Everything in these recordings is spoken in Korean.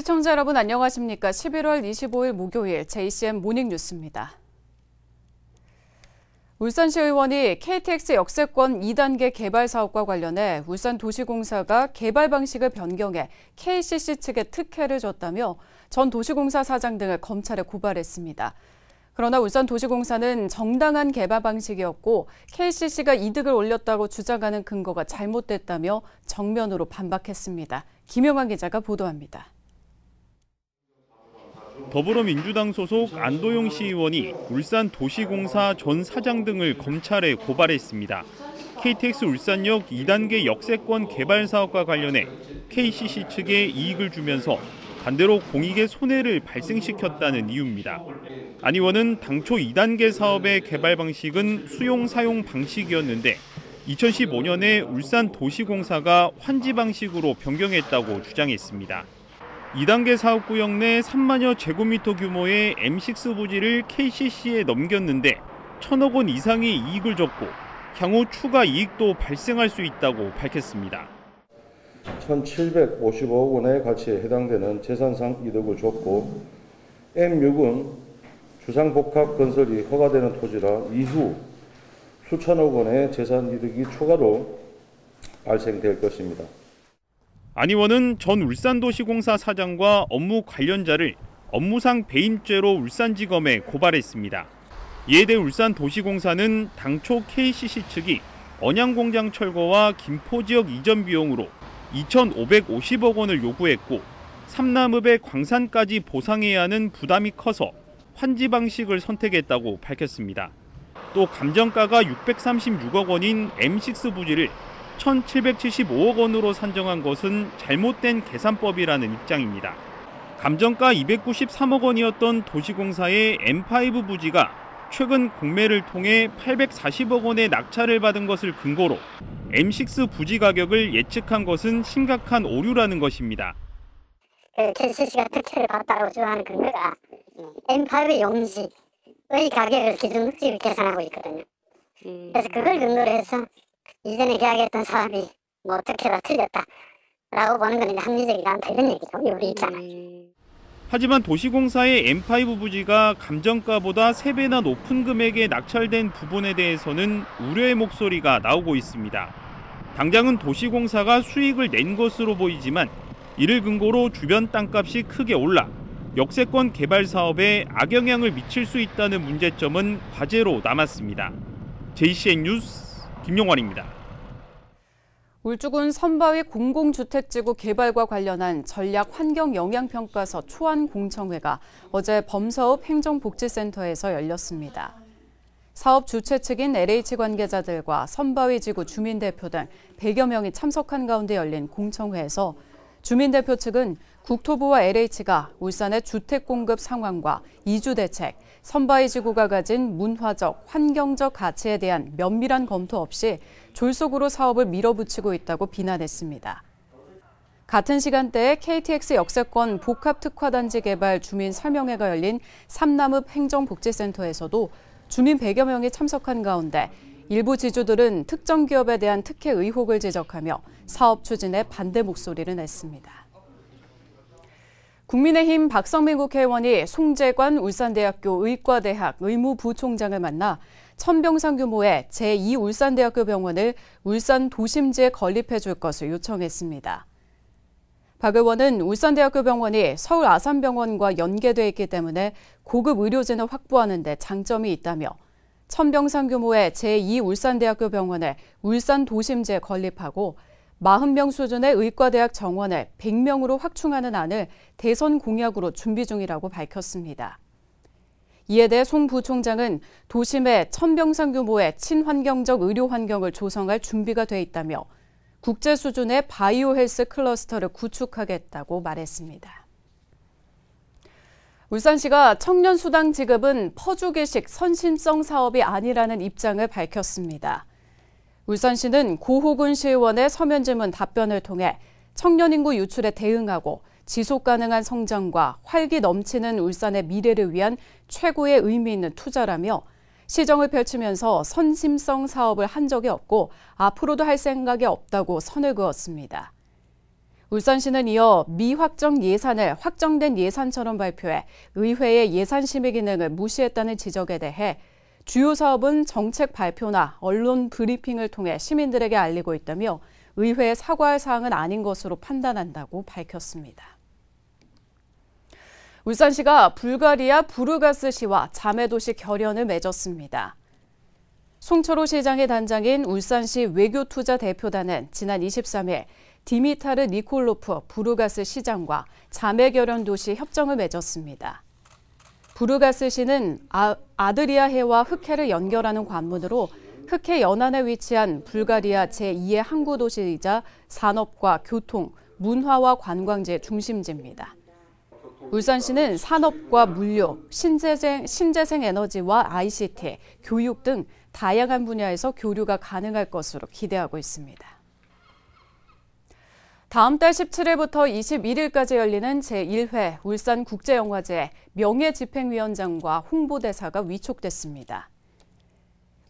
시청자 여러분 안녕하십니까? 11월 25일 목요일 JCM 모닝뉴스입니다. 울산시 의원이 KTX 역세권 2단계 개발 사업과 관련해 울산도시공사가 개발 방식을 변경해 KCC 측에 특혜를 줬다며 전 도시공사 사장 등을 검찰에 고발했습니다. 그러나 울산도시공사는 정당한 개발 방식이었고 KCC가 이득을 올렸다고 주장하는 근거가 잘못됐다며 정면으로 반박했습니다. 김영환 기자가 보도합니다. 더불어민주당 소속 안도용 시의원이 울산 도시공사 전 사장 등을 검찰에 고발했습니다. KTX 울산역 2단계 역세권 개발 사업과 관련해 KCC 측에 이익을 주면서 반대로 공익의 손해를 발생시켰다는 이유입니다. 안 의원은 당초 2단계 사업의 개발 방식은 수용 사용 방식이었는데 2015년에 울산 도시공사가 환지 방식으로 변경했다고 주장했습니다. 2단계 사업구역 내 3만여 제곱미터 규모의 M6 부지를 KCC에 넘겼는데 천억 원 이상의 이익을 줬고 향후 추가 이익도 발생할 수 있다고 밝혔습니다. 1,755억 원의 가치에 해당되는 재산상 이득을 줬고 M6은 주상복합 건설이 허가되는 토지라 이후 수천억 원의 재산 이득이 추가로 발생될 것입니다. 안 의원은 전 울산도시공사 사장과 업무 관련자를 업무상 배임죄로 울산지검에 고발했습니다. 이에 대해 울산도시공사는 당초 KCC 측이 언양공장 철거와 김포 지역 이전 비용으로 2,550억 원을 요구했고 삼남읍의 광산까지 보상해야 하는 부담이 커서 환지 방식을 선택했다고 밝혔습니다. 또 감정가가 636억 원인 M6 부지를 1,775억 원으로 산정한 것은 잘못된 계산법이라는 입장입니다. 감정가 293억 원이었던 도시공사의 M5 부지가 최근 공매를 통해 840억 원의 낙찰을 받은 것을 근거로 M6 부지 가격을 예측한 것은 심각한 오류라는 것입니다. 네, 캐스 씨가 특혜를 받았다고 주장하는 근거가 M5의 용지의 가격을 기준 흙집 계산하고 있거든요. 음. 그래서 그걸 근거로 해서 이전에 계약했던 사람이 뭐 어떻게 다 틀렸다 라고 보는 건 이제 합리적이가 않다 뭐 이런 얘기죠. 우리 입장은. 음. 하지만 도시공사의 M5 부지가 감정가보다 3배나 높은 금액에 낙찰된 부분에 대해서는 우려의 목소리가 나오고 있습니다. 당장은 도시공사가 수익을 낸 것으로 보이지만 이를 근거로 주변 땅값이 크게 올라 역세권 개발 사업에 악영향을 미칠 수 있다는 문제점은 과제로 남았습니다. JCN 뉴스 김용원입니다. 울주군 선바위 공공주택지구 개발과 관련한 전략 환경 영향평가서 초안 공청회가 어제 범사업 행정복지센터에서 열렸습니다. 사업 주최 측인 LH 관계자들과 선바위 지구 주민 대표 등 100여 명이 참석한 가운데 열린 공청회에서 주민 대표 측은 국토부와 LH가 울산의 주택 공급 상황과 이주 대책, 선바이 지구가 가진 문화적, 환경적 가치에 대한 면밀한 검토 없이 졸속으로 사업을 밀어붙이고 있다고 비난했습니다. 같은 시간대에 KTX 역세권 복합특화단지 개발 주민 설명회가 열린 삼남읍 행정복지센터에서도 주민 100여 명이 참석한 가운데 일부 지주들은 특정 기업에 대한 특혜 의혹을 제적하며 사업 추진에 반대 목소리를 냈습니다. 국민의힘 박성민 국회의원이 송재관 울산대학교 의과대학 의무부총장을 만나 천병상 규모의 제2 울산대학교 병원을 울산 도심지에 건립해 줄 것을 요청했습니다. 박 의원은 울산대학교 병원이 서울 아산병원과 연계돼 있기 때문에 고급 의료진을 확보하는 데 장점이 있다며 천병상 규모의 제2 울산대학교 병원을 울산 도심지에 건립하고 40명 수준의 의과대학 정원을 100명으로 확충하는 안을 대선 공약으로 준비 중이라고 밝혔습니다. 이에 대해 송 부총장은 도심에 천병상 규모의 친환경적 의료 환경을 조성할 준비가 돼 있다며 국제 수준의 바이오 헬스 클러스터를 구축하겠다고 말했습니다. 울산시가 청년 수당 지급은 퍼주기식 선심성 사업이 아니라는 입장을 밝혔습니다. 울산시는 고호근 시의원의 서면 질문 답변을 통해 청년 인구 유출에 대응하고 지속 가능한 성장과 활기 넘치는 울산의 미래를 위한 최고의 의미 있는 투자라며 시정을 펼치면서 선심성 사업을 한 적이 없고 앞으로도 할 생각이 없다고 선을 그었습니다. 울산시는 이어 미확정 예산을 확정된 예산처럼 발표해 의회의 예산 심의 기능을 무시했다는 지적에 대해 주요 사업은 정책 발표나 언론 브리핑을 통해 시민들에게 알리고 있다며 의회의 사과할 사항은 아닌 것으로 판단한다고 밝혔습니다. 울산시가 불가리아 부르가스시와 자매도시 결연을 맺었습니다. 송철호 시장의 단장인 울산시 외교투자 대표단은 지난 23일 디미타르 니콜로프 부르가스 시장과 자매 결연 도시 협정을 맺었습니다. 부르가스시는 아, 아드리아해와 흑해를 연결하는 관문으로 흑해 연안에 위치한 불가리아 제2의 항구 도시이자 산업과 교통, 문화와 관광지의 중심지입니다. 울산시는 산업과 물류, 신재생, 신재생 에너지와 ICT, 교육 등 다양한 분야에서 교류가 가능할 것으로 기대하고 있습니다. 다음 달 17일부터 21일까지 열리는 제1회 울산국제영화제 명예집행위원장과 홍보대사가 위촉됐습니다.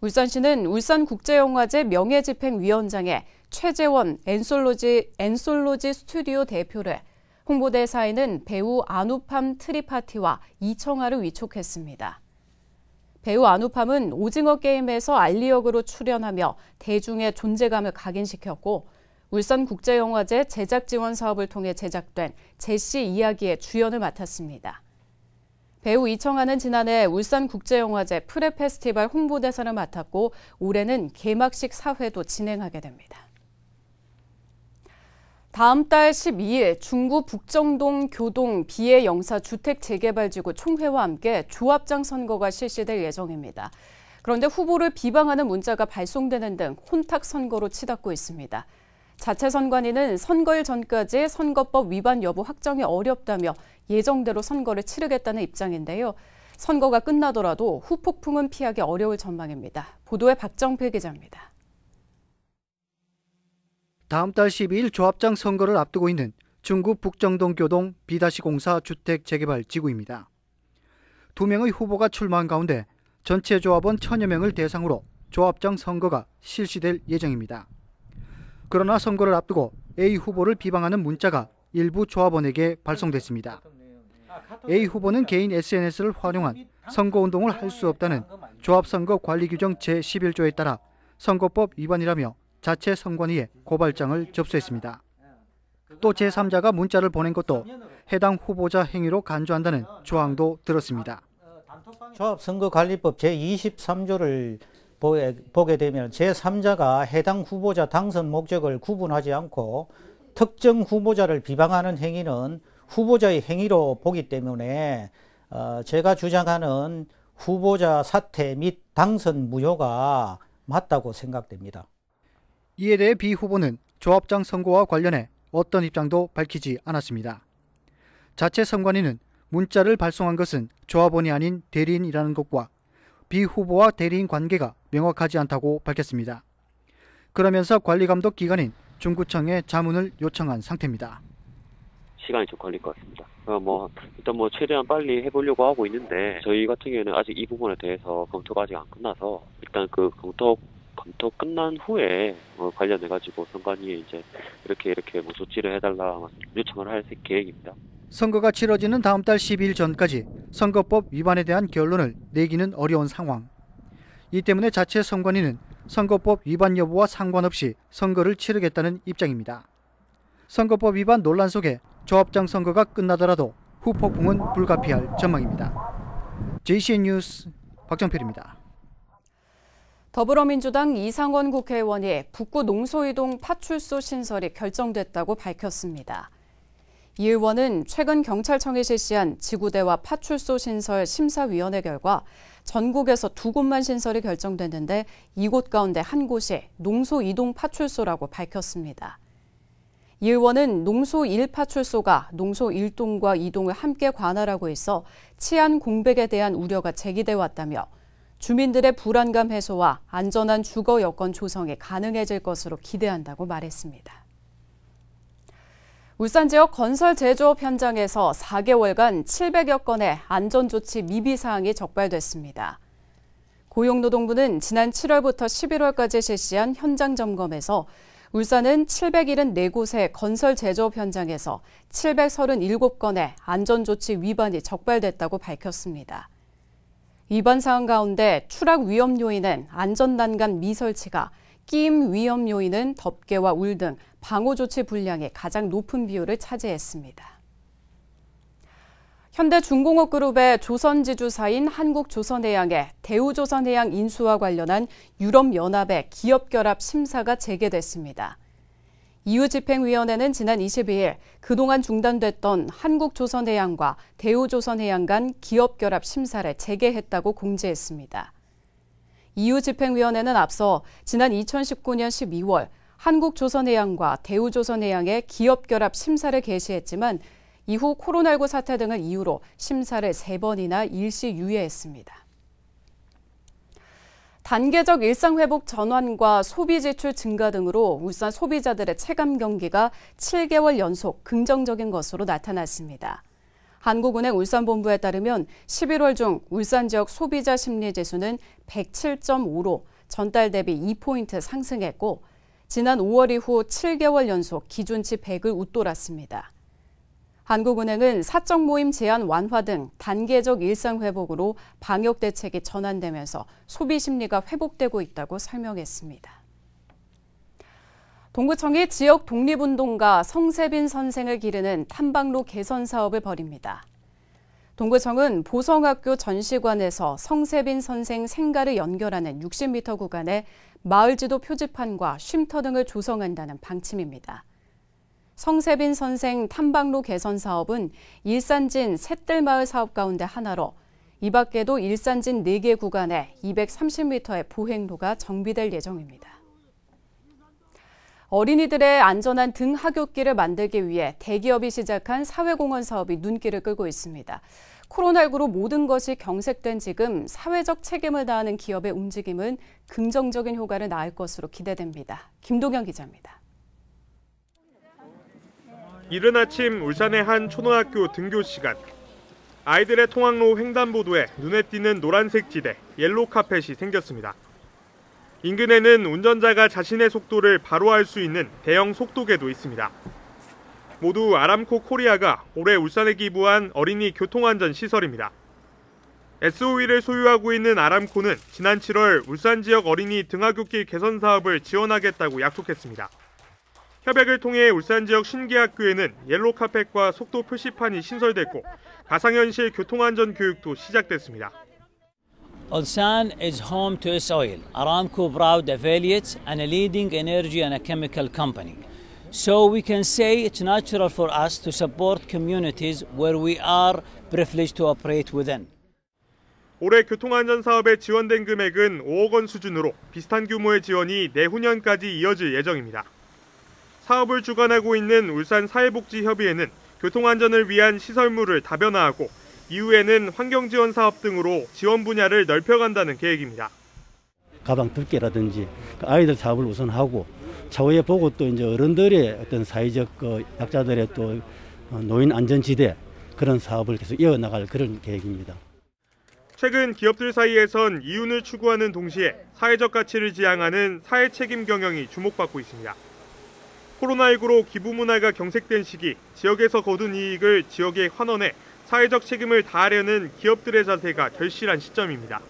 울산시는 울산국제영화제 명예집행위원장에 최재원 엔솔로지, 엔솔로지 스튜디오 대표를 홍보대사에는 배우 안우팜 트리파티와 이청아를 위촉했습니다. 배우 안우팜은 오징어 게임에서 알리 역으로 출연하며 대중의 존재감을 각인시켰고 울산국제영화제 제작 지원 사업을 통해 제작된 제시 이야기의 주연을 맡았습니다. 배우 이청아는 지난해 울산국제영화제 프레페스티벌 홍보대사를 맡았고 올해는 개막식 사회도 진행하게 됩니다. 다음 달 12일 중구 북정동 교동 비해 영사 주택 재개발 지구 총회와 함께 조합장 선거가 실시될 예정입니다. 그런데 후보를 비방하는 문자가 발송되는 등 혼탁 선거로 치닫고 있습니다. 자체 선관위는 선거일 전까지 선거법 위반 여부 확정이 어렵다며 예정대로 선거를 치르겠다는 입장인데요. 선거가 끝나더라도 후폭풍은 피하기 어려울 전망입니다. 보도에 박정필 기자입니다. 다음 달 12일 조합장 선거를 앞두고 있는 중국 북정동 교동 비다시 공사 주택 재개발 지구입니다. 두 명의 후보가 출마한 가운데 전체 조합원 천여 명을 대상으로 조합장 선거가 실시될 예정입니다. 그러나 선거를 앞두고 A 후보를 비방하는 문자가 일부 조합원에게 발송됐습니다. A 후보는 개인 SNS를 활용한 선거운동을 할 수 없다는 조합선거관리규정 제11조에 따라 선거법 위반이라며 자체 선관위에 고발장을 접수했습니다. 또 제3자가 문자를 보낸 것도 해당 후보자 행위로 간주한다는 조항도 들었습니다. 조합선거관리법 제23조를 보게 되면 제3자가 해당 후보자 당선 목적을 구분하지 않고 특정 후보자를 비방하는 행위는 후보자의 행위로 보기 때문에 어, 제가 주장하는 후보자 사퇴 및 당선 무효가 맞다고 생각됩니다. 이에 대해 비 후보는 조합장 선거와 관련해 어떤 입장도 밝히지 않았습니다. 자체 선관위는 문자를 발송한 것은 조합원이 아닌 대리인이라는 것과 비 후보와 대리인 관계가 명확하지 않다고 밝혔습니다. 그러면서 관리감독 기관인 중구청에 자문을 요청한 상태입니다. 시간이 좀 걸릴 것 같습니다. 어, 뭐 일단 뭐 최대한 빨리 해보려고 하고 있는데 저희 같은 경우는 아직 이 부분에 대해서 검토가 아직 안 끝나서 일단 그 검토 검토 끝난 후에 어, 관련해 가지고 선관위에 이제 이렇게 이렇게 뭐 조치를 해달라 요청을 할 계획입니다. 선거가 치러지는 다음 달 12일 전까지 선거법 위반에 대한 결론을 내기는 어려운 상황. 이 때문에 자체 선관위는 선거법 위반 여부와 상관없이 선거를 치르겠다는 입장입니다. 선거법 위반 논란 속에 조합장 선거가 끝나더라도 후폭풍은 불가피할 전망입니다. JCN 뉴스 박정필입니다. 더불어민주당 이상원 국회의원이 북구 농소이동 파출소 신설이 결정됐다고 밝혔습니다. 이 의원은 최근 경찰청이 실시한 지구대와 파출소 신설 심사위원회 결과 전국에서 두 곳만 신설이 결정됐는데 이곳 가운데 한 곳이 농소 이동 파출소라고 밝혔습니다. 이 의원은 농소 1파출소가 농소 1동과 2동을 함께 관할하고 있어 치안 공백에 대한 우려가 제기돼 왔다며 주민들의 불안감 해소와 안전한 주거 여건 조성이 가능해질 것으로 기대한다고 말했습니다. 울산 지역 건설 제조업 현장에서 4개월간 700여 건의 안전조치 미비 사항이 적발됐습니다. 고용노동부는 지난 7월부터 11월까지 실시한 현장 점검에서 울산은 774곳의 건설 제조업 현장에서 737건의 안전조치 위반이 적발됐다고 밝혔습니다. 위반 사항 가운데 추락 위험 요인은 안전난간 미설치가, 끼임 위험 요인은 덮개와 울등 방호 조치 분량의 가장 높은 비율을 차지했습니다. 현대중공업그룹의 조선지주사인 한국조선해양의 대우조선해양 인수와 관련한 유럽연합의 기업결합 심사가 재개됐습니다. EU 집행위원회는 지난 22일 그동안 중단됐던 한국조선해양과 대우조선해양 간 기업결합 심사를 재개했다고 공지했습니다. EU 집행위원회는 앞서 지난 2019년 12월 한국조선해양과 대우조선해양의 기업결합 심사를 개시했지만 이후 코로나19 사태 등을 이유로 심사를 3번이나 일시 유예했습니다. 단계적 일상회복 전환과 소비 지출 증가 등으로 울산 소비자들의 체감 경기가 7개월 연속 긍정적인 것으로 나타났습니다. 한국은행 울산본부에 따르면 11월 중 울산 지역 소비자 심리지수는 107.5로 전달 대비 2포인트 상승했고 지난 5월 이후 7개월 연속 기준치 100을 웃돌았습니다. 한국은행은 사적 모임 제한 완화 등 단계적 일상 회복으로 방역 대책이 전환되면서 소비 심리가 회복되고 있다고 설명했습니다. 동구청이 지역 독립운동가 성세빈 선생을 기르는 탐방로 개선 사업을 벌입니다. 동구청은 보성학교 전시관에서 성세빈 선생 생가를 연결하는 60m 구간에 마을지도 표지판과 쉼터 등을 조성한다는 방침입니다. 성세빈 선생 탐방로 개선 사업은 일산진 셋들마을 사업 가운데 하나로 이 밖에도 일산진 4개 구간에 230m의 보행로가 정비될 예정입니다. 어린이들의 안전한 등 하굣길을 만들기 위해 대기업이 시작한 사회공헌 사업이 눈길을 끌고 있습니다. 코로나19로 모든 것이 경색된 지금 사회적 책임을 다하는 기업의 움직임은 긍정적인 효과를 낳을 것으로 기대됩니다. 김동현 기자입니다. 이른 아침 울산의 한 초등학교 등교 시간. 아이들의 통학로 횡단보도에 눈에 띄는 노란색 지대, 옐로 카펫이 생겼습니다. 인근에는 운전자가 자신의 속도를 바로 알수 있는 대형 속도계도 있습니다. 모두 아람코 코리아가 올해 울산에 기부한 어린이 교통안전 시설입니다. SOE를 소유하고 있는 아람코는 지난 7월 울산 지역 어린이 등하굣길 개선 사업을 지원하겠다고 약속했습니다. 협약을 통해 울산 지역 신기학교에는 옐로 카펫과 속도 표시판이 신설됐고 가상현실 교통안전 교육도 시작됐습니다. Ulsan is home to its oil, Aramco Proud Affiliates, and a leading energy and a chemical company. So we can say it's natural for us to support communities where we are privileged to operate within. 올해 교통안전 사업에 지원된 금액은 5억 원 수준으로 비슷한 규모의 지원이 내후년까지 이어질 예정입니다. 사업을 주관하고 있는 울산 사회복지협의회는 교통안전을 위한 시설물을 다변화하고 이후에는 환경 지원 사업 등으로 지원 분야를 넓혀간다는 계획입니다. 가방 뜯기라든지 그 아이들 사업을 우선하고 차후에 보고 또 이제 어른들의 어떤 사회적 그 약자들의 또 어, 노인 안전지대 그런 사업을 계속 이어나갈 그런 계획입니다. 최근 기업들 사이에선 이윤을 추구하는 동시에 사회적 가치를 지향하는 사회 책임 경영이 주목받고 있습니다. 코로나19로 기부 문화가 경색된 시기 지역에서 거둔 이익을 지역에 환원해 사회적 책임을 다하려는 기업들의 자세가 절실한 시점입니다.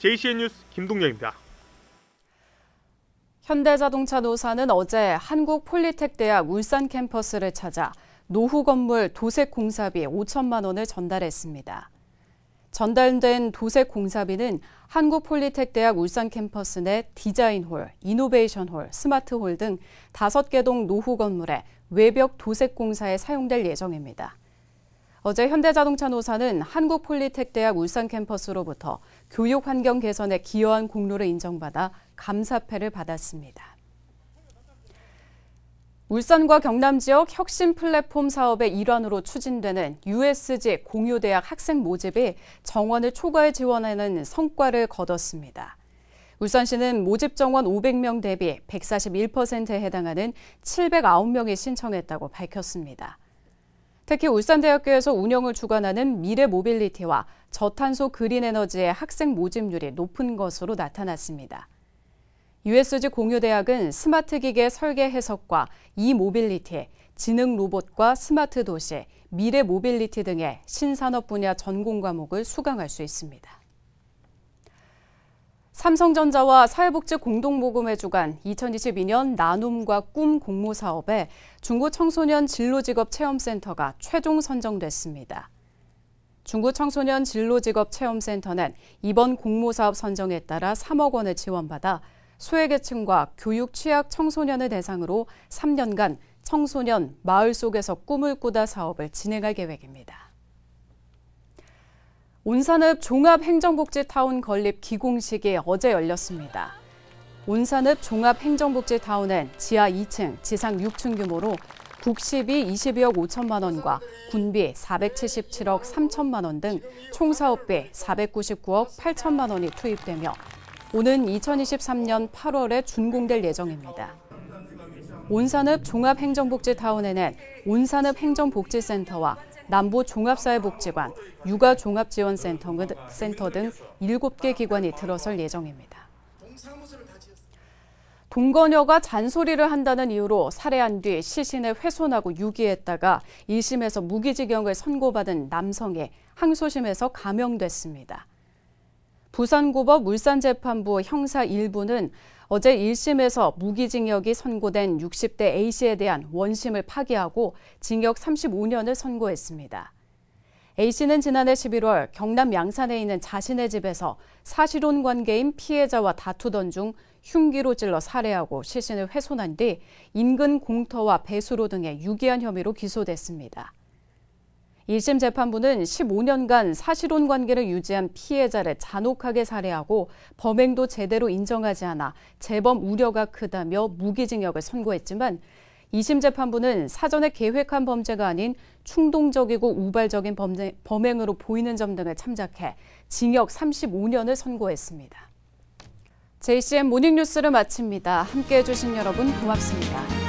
JCN 뉴스 김동영입니다. 현대자동차 노사는 어제 한국폴리텍대학 울산 캠퍼스를 찾아 노후 건물 도색 공사비 5천만 원을 전달했습니다. 전달된 도색 공사비는 한국폴리텍대학 울산 캠퍼스 내 디자인홀, 이노베이션홀, 스마트홀 등 5개 동 노후 건물의 외벽 도색 공사에 사용될 예정입니다. 어제 현대자동차 노사는 한국폴리텍대학 울산 캠퍼스로부터 교육 환경 개선에 기여한 공로를 인정받아 감사패를 받았습니다. 울산과 경남 지역 혁신 플랫폼 사업의 일환으로 추진되는 USG 공유대학 학생 모집이 정원을 초과해 지원하는 성과를 거뒀습니다. 울산시는 모집 정원 500명 대비 141%에 해당하는 709명이 신청했다고 밝혔습니다. 특히 울산대학교에서 운영을 주관하는 미래 모빌리티와 저탄소 그린 에너지의 학생 모집률이 높은 것으로 나타났습니다. USG 공유대학은 스마트 기계 설계 해석과 이모빌리티, 지능 로봇과 스마트 도시, 미래 모빌리티 등의 신산업 분야 전공 과목을 수강할 수 있습니다. 삼성전자와 사회복지 공동모금회 주간 2022년 나눔과 꿈 공모 사업에 중고 청소년 진로직업 체험센터가 최종 선정됐습니다. 중고 청소년 진로직업 체험센터는 이번 공모 사업 선정에 따라 3억 원을 지원받아 소외계층과 교육 취약 청소년을 대상으로 3년간 청소년 마을 속에서 꿈을 꾸다 사업을 진행할 계획입니다. 온산읍 종합행정복지타운 건립 기공식이 어제 열렸습니다. 온산읍 종합행정복지타운은 지하 2층, 지상 6층 규모로 국시비 22억 5천만 원과 군비 477억 3천만 원 등 총 사업비 499억 8천만 원이 투입되며 오는 2023년 8월에 준공될 예정입니다. 온산읍 종합행정복지타운에는 온산읍 행정복지센터와 남부 종합사회복지관, 육아종합지원센터 등 7개 기관이 들어설 예정입니다. 동거녀가 잔소리를 한다는 이유로 살해한 뒤 시신을 훼손하고 유기했다가 1심에서 무기징역을 선고받은 남성이 항소심에서 감형됐습니다. 부산고법 울산재판부 형사 1부는 어제 1심에서 무기징역이 선고된 60대 A씨에 대한 원심을 파기하고 징역 35년을 선고했습니다. A씨는 지난해 11월 경남 양산에 있는 자신의 집에서 사실혼 관계인 피해자와 다투던 중 흉기로 찔러 살해하고 시신을 훼손한 뒤 인근 공터와 배수로 등의 유기한 혐의로 기소됐습니다. 1심 재판부는 15년간 사실혼 관계를 유지한 피해자를 잔혹하게 살해하고 범행도 제대로 인정하지 않아 재범 우려가 크다며 무기징역을 선고했지만 2심 재판부는 사전에 계획한 범죄가 아닌 충동적이고 우발적인 범죄, 범행으로 보이는 점 등을 참작해 징역 35년을 선고했습니다. JCM 모닝뉴스를 마칩니다. 함께해 주신 여러분 고맙습니다.